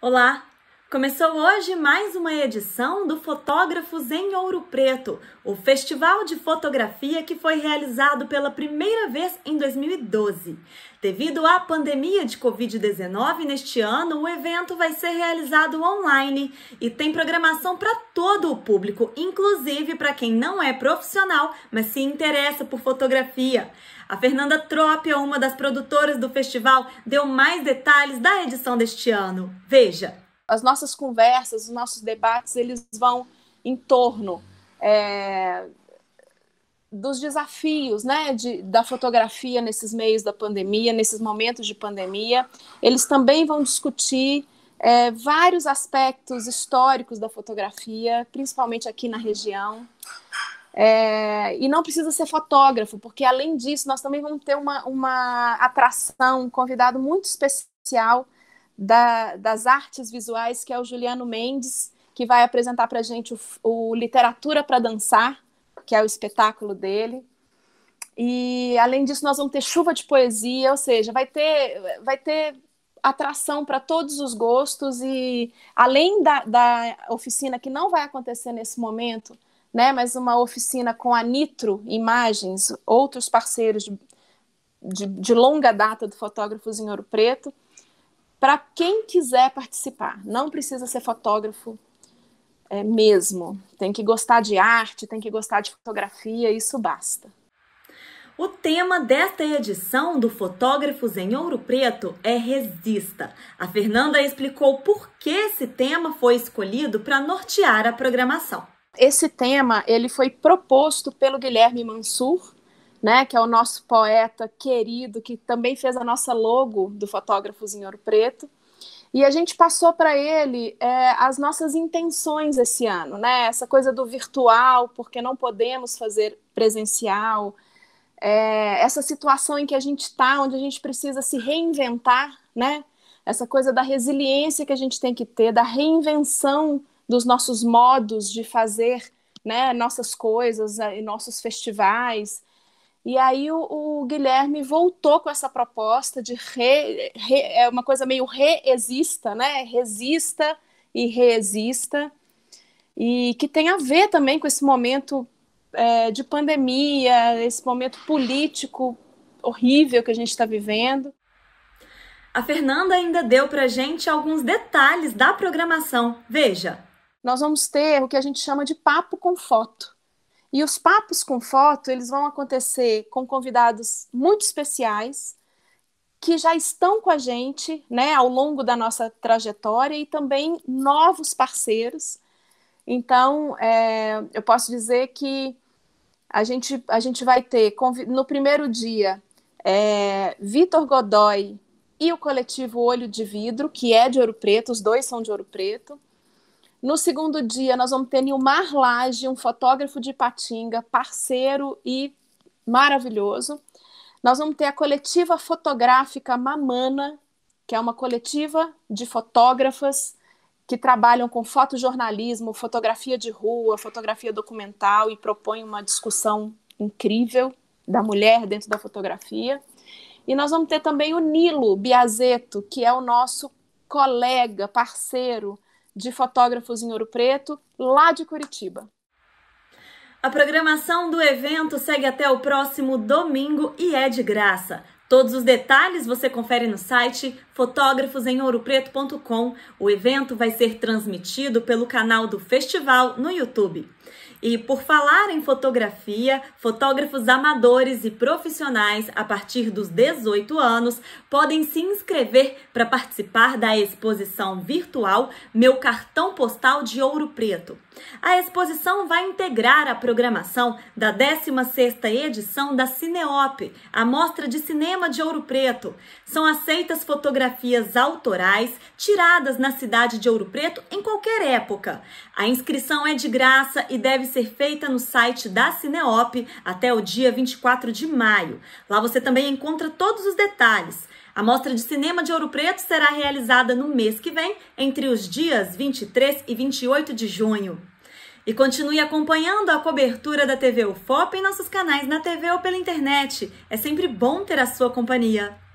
Olá, Começou hoje mais uma edição do Fotógrafos em Ouro Preto, o festival de fotografia que foi realizado pela primeira vez em 2012. Devido à pandemia de Covid-19 neste ano, o evento vai ser realizado online e tem programação para todo o público, inclusive para quem não é profissional, mas se interessa por fotografia. A Fernanda Trópia, uma das produtoras do festival, deu mais detalhes da edição deste ano. Veja! as nossas conversas, os nossos debates, eles vão em torno é, dos desafios né, de, da fotografia nesses meios da pandemia, nesses momentos de pandemia. Eles também vão discutir é, vários aspectos históricos da fotografia, principalmente aqui na região. É, e não precisa ser fotógrafo, porque além disso, nós também vamos ter uma, uma atração, um convidado muito especial da, das artes visuais, que é o Juliano Mendes, que vai apresentar para a gente o, o Literatura para Dançar, que é o espetáculo dele. E além disso, nós vamos ter chuva de poesia, ou seja, vai ter, vai ter atração para todos os gostos e além da, da, oficina que não vai acontecer nesse momento, né? Mas uma oficina com a Nitro Imagens, outros parceiros de, de, de longa data do Fotógrafos em Ouro Preto para quem quiser participar. Não precisa ser fotógrafo é, mesmo. Tem que gostar de arte, tem que gostar de fotografia, isso basta. O tema desta edição do Fotógrafos em Ouro Preto é Resista. A Fernanda explicou por que esse tema foi escolhido para nortear a programação. Esse tema ele foi proposto pelo Guilherme Mansur, né, que é o nosso poeta querido, que também fez a nossa logo do fotógrafo Zinho Ouro Preto. E a gente passou para ele é, as nossas intenções esse ano, né? Essa coisa do virtual, porque não podemos fazer presencial, é, essa situação em que a gente está, onde a gente precisa se reinventar, né? Essa coisa da resiliência que a gente tem que ter, da reinvenção dos nossos modos de fazer, né? Nossas coisas, né, e nossos festivais, e aí o, o, Guilherme voltou com essa proposta de re, re, é uma coisa meio reexista, né? Resista e reexista, e que tem a ver também com esse momento é, de pandemia, esse momento político horrível que a gente está vivendo. A Fernanda ainda deu para gente alguns detalhes da programação. Veja. Nós vamos ter o que a gente chama de papo com foto e os papos com foto, eles vão acontecer com convidados muito especiais que já estão com a gente, né, ao longo da nossa trajetória e também novos parceiros. Então, é, eu posso dizer que a gente, a gente vai ter no primeiro dia é, Vitor Godoy e o coletivo Olho de Vidro, que é de Ouro Preto, os dois são de Ouro Preto. No segundo dia, nós vamos ter Nilmar Laje, um fotógrafo de Patinga, parceiro e maravilhoso. Nós vamos ter a coletiva fotográfica Mamana, que é uma coletiva de fotógrafas que trabalham com fotojornalismo, fotografia de rua, fotografia documental e propõem uma discussão incrível da mulher dentro da fotografia. E nós vamos ter também o Nilo Biazeto, que é o nosso colega, parceiro, de fotógrafos em Ouro Preto, lá de Curitiba. A programação do evento segue até o próximo domingo e é de graça. Todos os detalhes você confere no site fotógrafosemouropreto.com O evento vai ser transmitido pelo canal do festival no YouTube. E por falar em fotografia, fotógrafos amadores e profissionais a partir dos 18 anos podem se inscrever para participar da exposição virtual Meu Cartão Postal de Ouro Preto. A exposição vai integrar a programação da 16ª edição da Cineop, a Mostra de Cinema de Ouro Preto. São aceitas fotografias autorais tiradas na cidade de Ouro Preto em qualquer época. A inscrição é de graça e deve ser feita no site da Cineop até o dia 24 de maio. Lá você também encontra todos os detalhes. A Mostra de Cinema de Ouro Preto será realizada no mês que vem, entre os dias 23 e 28 de junho. E continue acompanhando a cobertura da TV UFOP em nossos canais na TV ou pela internet. É sempre bom ter a sua companhia.